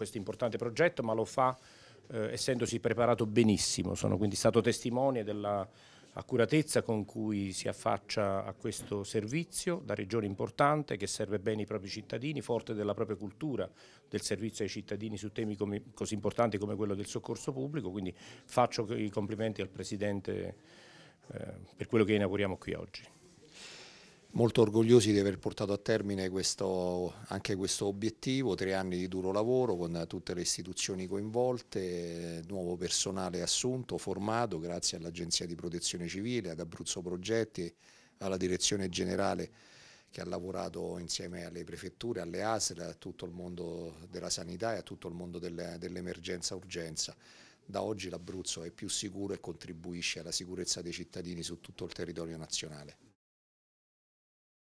questo importante progetto, ma lo fa eh, essendosi preparato benissimo. Sono quindi stato testimone dell'accuratezza con cui si affaccia a questo servizio da regione importante che serve bene i propri cittadini, forte della propria cultura del servizio ai cittadini su temi come, così importanti come quello del soccorso pubblico, quindi faccio i complimenti al Presidente eh, per quello che inauguriamo qui oggi molto orgogliosi di aver portato a termine questo, anche questo obiettivo, tre anni di duro lavoro con tutte le istituzioni coinvolte, nuovo personale assunto, formato grazie all'Agenzia di Protezione Civile, ad Abruzzo Progetti, alla Direzione Generale che ha lavorato insieme alle prefetture, alle ASL, a tutto il mondo della sanità e a tutto il mondo dell'emergenza-urgenza. Da oggi l'Abruzzo è più sicuro e contribuisce alla sicurezza dei cittadini su tutto il territorio nazionale.